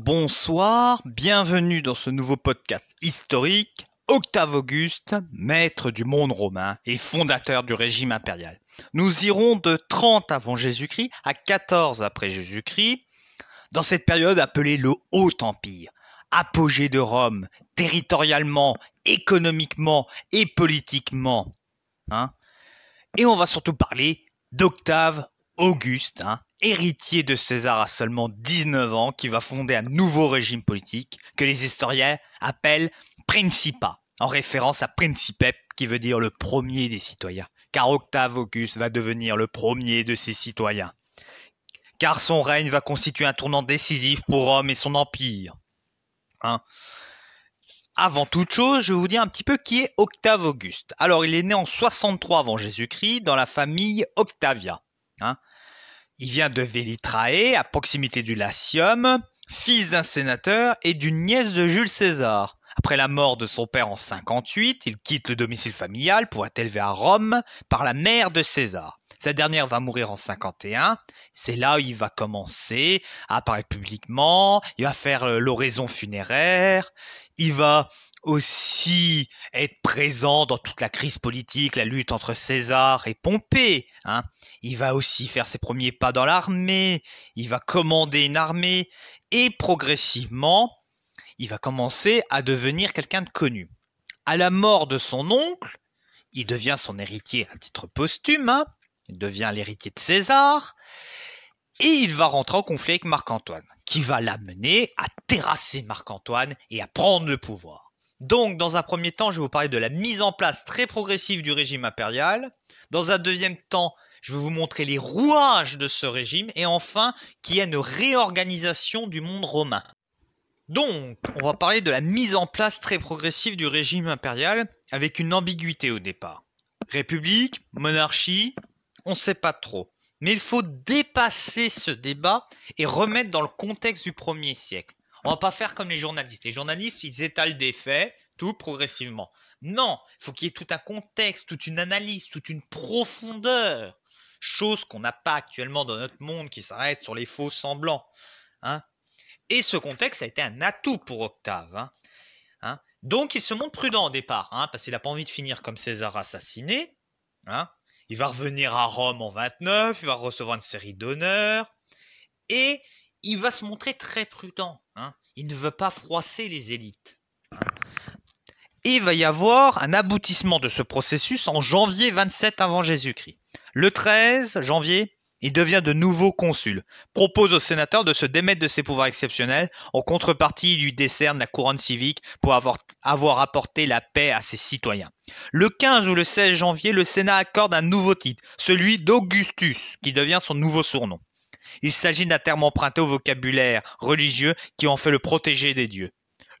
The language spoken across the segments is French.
bonsoir, bienvenue dans ce nouveau podcast historique. Octave Auguste, maître du monde romain et fondateur du régime impérial. Nous irons de 30 avant Jésus-Christ à 14 après Jésus-Christ, dans cette période appelée le Haut Empire, apogée de Rome, territorialement, économiquement et politiquement. Hein. et on va surtout parler d'Octave Auguste, hein héritier de César à seulement 19 ans qui va fonder un nouveau régime politique que les historiens appellent Principa, en référence à Principep qui veut dire le premier des citoyens, car Octave Auguste va devenir le premier de ses citoyens. Car son règne va constituer un tournant décisif pour Rome et son empire. Hein. avant toute chose, je vais vous dire un petit peu qui est Octave Auguste. Alors, il est né en 63 avant Jésus-Christ dans la famille Octavia. Hein. Il vient de Vélitrae, à proximité du Latium, fils d'un sénateur et d'une nièce de Jules César. Après la mort de son père en 58, il quitte le domicile familial pour être élevé à Rome par la mère de César. sa dernière va mourir en 51. C'est là où il va commencer à apparaître publiquement. Il va faire euh, l'oraison funéraire. Il va aussi être présent dans toute la crise politique, la lutte entre César et Pompée. Hein. Il va aussi faire ses premiers pas dans l'armée, il va commander une armée, et progressivement, il va commencer à devenir quelqu'un de connu. À la mort de son oncle, il devient son héritier à titre posthume, hein, il devient l'héritier de César, et il va rentrer en conflit avec Marc-Antoine, qui va l'amener à terrasser Marc-Antoine et à prendre le pouvoir. Donc, dans un premier temps, je vais vous parler de la mise en place très progressive du régime impérial. Dans un deuxième temps, je vais vous montrer les rouages de ce régime. Et enfin, qu'il y une réorganisation du monde romain. Donc, on va parler de la mise en place très progressive du régime impérial, avec une ambiguïté au départ. République, monarchie, on ne sait pas trop. Mais il faut dépasser ce débat et remettre dans le contexte du premier siècle. On va pas faire comme les journalistes. Les journalistes, ils étalent des faits, tout progressivement. Non, il faut qu'il y ait tout un contexte, toute une analyse, toute une profondeur. Chose qu'on n'a pas actuellement dans notre monde qui s'arrête sur les faux semblants. Hein Et ce contexte a été un atout pour Octave. Hein, hein. Donc il se montre prudent au départ, hein, parce qu'il n'a pas envie de finir comme César assassiné. il va revenir à Rome en 29, il va recevoir une série d'honneurs. Et il va se montrer très prudent. Hein. Il ne veut pas froisser les élites. Hein. Et il va y avoir un aboutissement de ce processus en janvier 27 avant Jésus-Christ. Le 13 janvier, il devient de nouveau consul, propose au sénateur de se démettre de ses pouvoirs exceptionnels. En contrepartie, il lui décerne la couronne civique pour avoir, avoir apporté la paix à ses citoyens. Le 15 ou le 16 janvier, le Sénat accorde un nouveau titre, celui d'Augustus, qui devient son nouveau surnom. Il s'agit d'un terme emprunté au vocabulaire religieux qui en fait le protégé des dieux.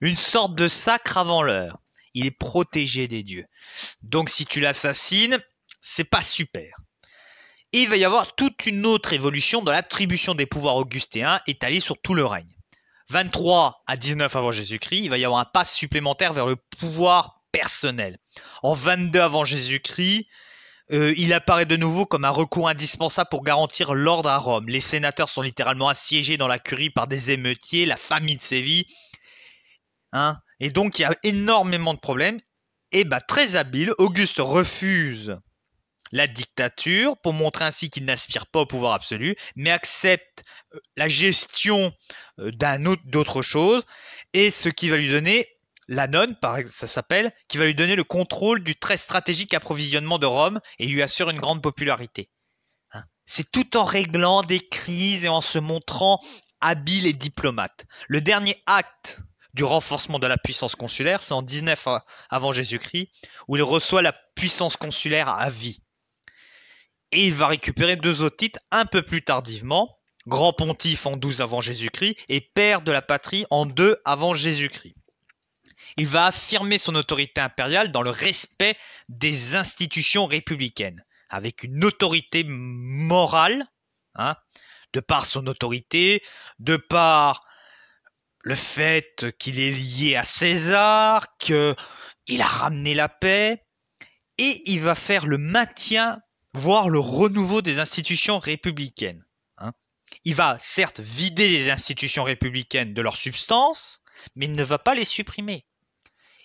Une sorte de sacre avant l'heure. Il est protégé des dieux. Donc si tu l'assassines, c'est pas super. Et il va y avoir toute une autre évolution dans l'attribution des pouvoirs augustéens étalés sur tout le règne. 23 à 19 avant Jésus-Christ, il va y avoir un pas supplémentaire vers le pouvoir personnel. En 22 avant Jésus-Christ, euh, il apparaît de nouveau comme un recours indispensable pour garantir l'ordre à Rome. Les sénateurs sont littéralement assiégés dans la curie par des émeutiers, la de Séville. Hein et donc il y a énormément de problèmes. Et eh bah, ben, très habile, Auguste refuse la dictature pour montrer ainsi qu'il n'aspire pas au pouvoir absolu, mais accepte euh, la gestion euh, d'un autre, d'autre chose et ce qui va lui donner la nonne, par ça s'appelle, qui va lui donner le contrôle du très stratégique approvisionnement de Rome et lui assure une grande popularité. Hein. C'est tout en réglant des crises et en se montrant habile et diplomate. Le dernier acte du renforcement de la puissance consulaire, c'est en 19 avant Jésus-Christ, où il reçoit la puissance consulaire à vie. Et il va récupérer deux autres titres un peu plus tardivement, grand pontife en 12 avant Jésus-Christ et père de la patrie en 2 avant Jésus-Christ il va affirmer son autorité impériale dans le respect des institutions républicaines, avec une autorité morale, hein, de par son autorité, de par le fait qu'il est lié à César, qu'il a ramené la paix, et il va faire le maintien, voire le renouveau des institutions républicaines. Hein. Il va certes vider les institutions républicaines de leur substance, mais il ne va pas les supprimer.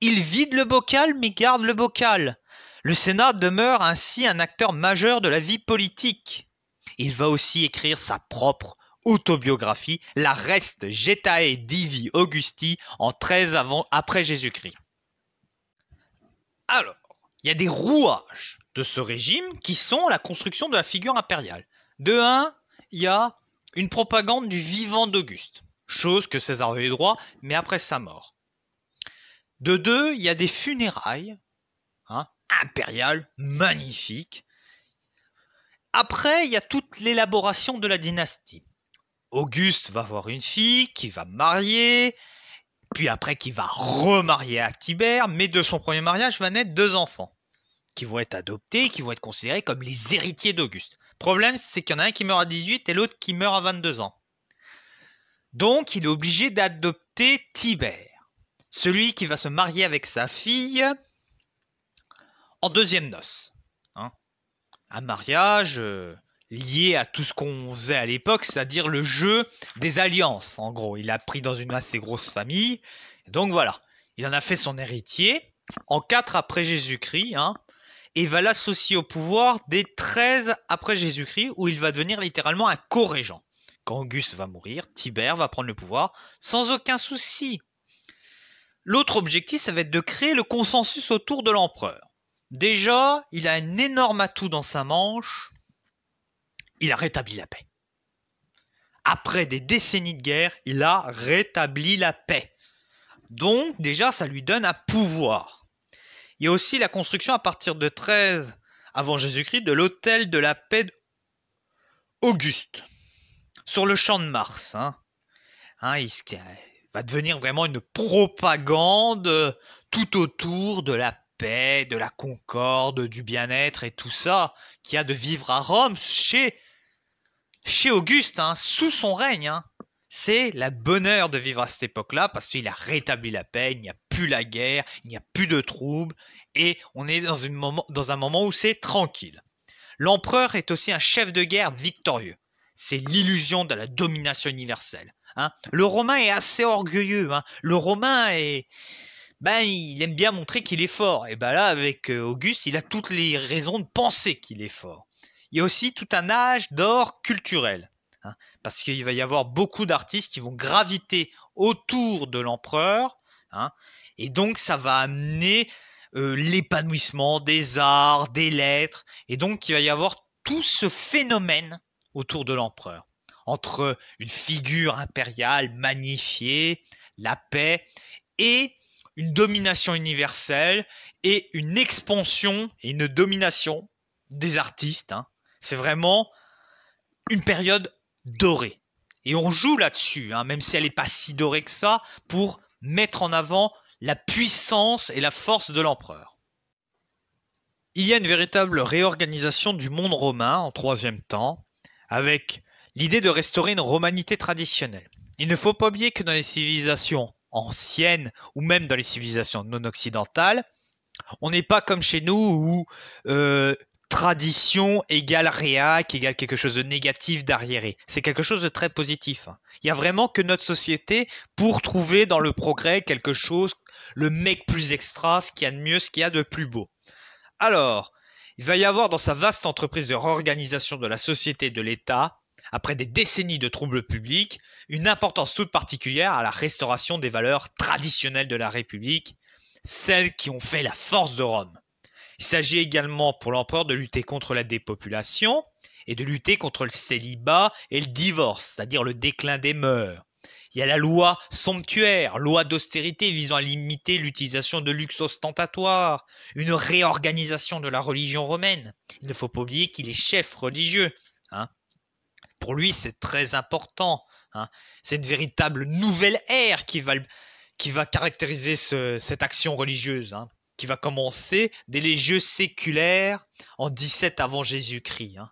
Il vide le bocal mais garde le bocal. Le Sénat demeure ainsi un acteur majeur de la vie politique. Il va aussi écrire sa propre autobiographie, la Reste Getae Divi Augusti, en 13 avant, après Jésus-Christ. Alors, il y a des rouages de ce régime qui sont la construction de la figure impériale. De un, il y a une propagande du vivant d'Auguste, chose que César avait droit, mais après sa mort. De deux, il y a des funérailles hein, impériales, magnifiques. Après, il y a toute l'élaboration de la dynastie. Auguste va avoir une fille qui va marier, puis après qui va remarier à Tibère, mais de son premier mariage va naître deux enfants qui vont être adoptés, qui vont être considérés comme les héritiers d'Auguste. Problème, c'est qu'il y en a un qui meurt à 18 et l'autre qui meurt à 22 ans. Donc, il est obligé d'adopter Tibère celui qui va se marier avec sa fille en deuxième noce. Hein. Un mariage euh, lié à tout ce qu'on faisait à l'époque, c'est-à-dire le jeu des alliances, en gros. Il a pris dans une assez grosse famille. Donc voilà, il en a fait son héritier en 4 après Jésus-Christ, hein, et va l'associer au pouvoir dès 13 après Jésus-Christ, où il va devenir littéralement un co-régent. Quand Auguste va mourir, Tibère va prendre le pouvoir sans aucun souci. L'autre objectif, ça va être de créer le consensus autour de l'empereur. Déjà, il a un énorme atout dans sa manche. Il a rétabli la paix. Après des décennies de guerre, il a rétabli la paix. Donc, déjà, ça lui donne un pouvoir. Il y a aussi la construction à partir de 13 avant Jésus-Christ de l'hôtel de la paix Auguste, sur le champ de Mars. Hein. hein va devenir vraiment une propagande euh, tout autour de la paix, de la concorde, du bien-être et tout ça qui a de vivre à Rome chez Auguste, hein, sous son règne. Hein. C'est la bonheur de vivre à cette époque-là parce qu'il a rétabli la paix, il n'y a plus la guerre, il n'y a plus de troubles et on est dans, dans un moment où c'est tranquille. L'empereur est aussi un chef de guerre victorieux. C'est l'illusion de la domination universelle. Hein. Le Romain est assez orgueilleux. Hein. Le Romain est ben il aime bien montrer qu'il est fort. Et ben là, avec euh, Auguste, il a toutes les raisons de penser qu'il est fort. Il y a aussi tout un âge d'or culturel, hein. parce qu'il va y avoir beaucoup d'artistes qui vont graviter autour de l'empereur, et donc ça va amener euh, l'épanouissement des arts, des lettres, et donc il va y avoir tout ce phénomène autour de l'empereur entre une figure impériale magnifiée, la paix, et une domination universelle et une expansion et une domination des artistes. Hein. C'est vraiment une période dorée. Et on joue là-dessus, hein, même si elle n'est pas si dorée que ça, pour mettre en avant la puissance et la force de l'empereur. Il y a une véritable réorganisation du monde romain en troisième temps, avec l'idée de restaurer une romanité traditionnelle. Il ne faut pas oublier que dans les civilisations anciennes, ou même dans les civilisations non occidentales, on n'est pas comme chez nous où euh, tradition égale réac, égale quelque chose de négatif, d'arriéré. C'est quelque chose de très positif. Hein. Il n'y a vraiment que notre société pour trouver dans le progrès quelque chose, le mec plus extra, ce qu'il y a de mieux, ce qu'il y a de plus beau. Alors, il va y avoir dans sa vaste entreprise de réorganisation de la société et de l'État après des décennies de troubles publics, une importance toute particulière à la restauration des valeurs traditionnelles de la République, celles qui ont fait la force de Rome. Il s'agit également pour l'empereur de lutter contre la dépopulation et de lutter contre le célibat et le divorce, c'est-à-dire le déclin des mœurs. Il y a la loi somptuaire, loi d'austérité visant à limiter l'utilisation de luxe ostentatoire, une réorganisation de la religion romaine. Il ne faut pas oublier qu'il est chef religieux. Hein. Pour lui, c'est très important. Hein. C'est une véritable nouvelle ère qui va, caractériser cette action religieuse, hein, qui va commencer dès les jeux séculaires en 17 avant Jésus-Christ. Hein.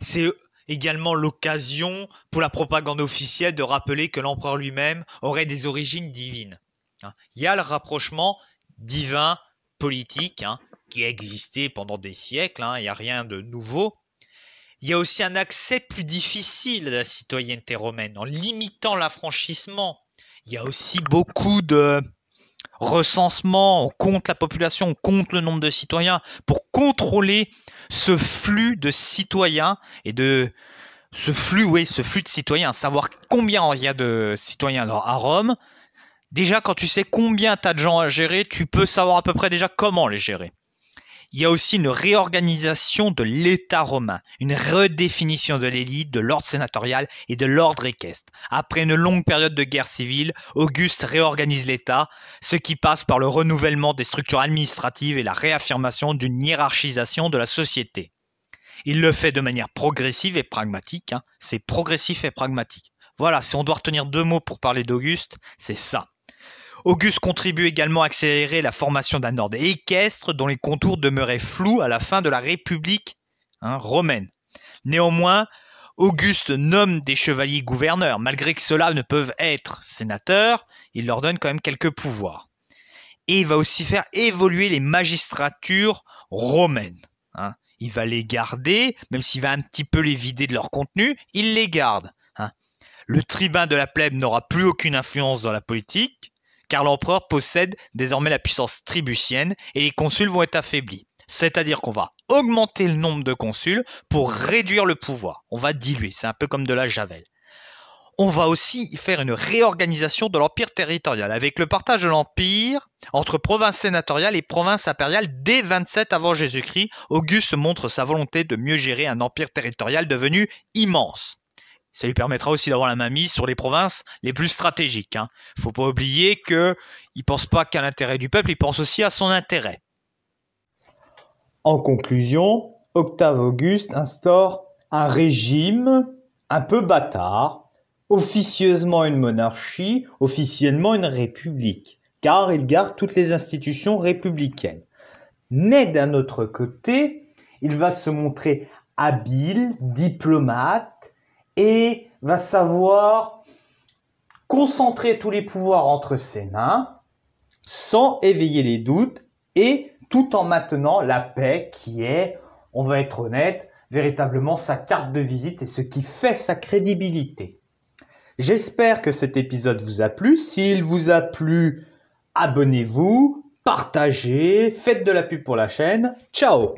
C'est également l'occasion pour la propagande officielle de rappeler que l'empereur lui-même aurait des origines divines. Il y a le rapprochement divin-politique qui a existé pendant des siècles, il n'y a rien de nouveau. Il y a aussi un accès plus difficile à la citoyenneté romaine en limitant l'affranchissement. Il y a aussi beaucoup de recensements on compte la population, on compte le nombre de citoyens pour contrôler ce flux de citoyens et de ce flux, ce flux de citoyens, savoir combien il y a de citoyens à Rome. Déjà, quand tu sais combien tu as de gens à gérer, tu peux savoir à peu près déjà comment les gérer. Il y a aussi une réorganisation de l'État romain, une redéfinition de l'élite, de l'ordre sénatorial et de l'ordre équestre. Après une longue période de guerre civile, Auguste réorganise l'État, ce qui passe par le renouvellement des structures administratives et la réaffirmation d'une hiérarchisation de la société. Il le fait de manière progressive et pragmatique. Hein. C'est progressif et pragmatique. Voilà, si on doit retenir deux mots pour parler d'Auguste, c'est ça. Auguste contribue également à accélérer la formation d'un ordre équestre dont les contours demeuraient flous à la fin de la République hein, romaine. Néanmoins, Auguste nomme des chevaliers gouverneurs, malgré que ceux ne peuvent être sénateurs, il leur donne quand même quelques pouvoirs. Et il va aussi faire évoluer les magistratures romaines. Hein. Il va les garder, même s'il va un petit peu les vider de leur contenu, il les garde. Hein. Le tribun de la plèbe n'aura plus aucune influence dans la politique car l'empereur possède désormais la puissance tributienne et les consuls vont être affaiblis. C'est-à-dire qu'on va augmenter le nombre de consuls pour réduire le pouvoir. On va diluer, c'est un peu comme de la javel. On va aussi faire une réorganisation de l'empire territorial avec le partage de l'empire entre provinces sénatoriales et provinces impériales dès 27 avant Jésus-Christ. Auguste montre sa volonté de mieux gérer un empire territorial devenu immense. Ça lui permettra aussi d'avoir la main mise sur les provinces les plus stratégiques. Il hein. ne faut pas oublier qu'il ne pense pas qu'à l'intérêt du peuple, il pense aussi à son intérêt. En conclusion, Octave Auguste instaure un régime un peu bâtard, officieusement une monarchie, officiellement une république, car il garde toutes les institutions républicaines. Mais d'un autre côté, il va se montrer habile, diplomate, et va savoir concentrer tous les pouvoirs entre ses mains sans éveiller les doutes et tout en maintenant la paix qui est, on va être honnête, véritablement sa carte de visite et ce qui fait sa crédibilité. J'espère que cet épisode vous a plu. S'il vous a plu, abonnez-vous, partagez, faites de la pub pour la chaîne. Ciao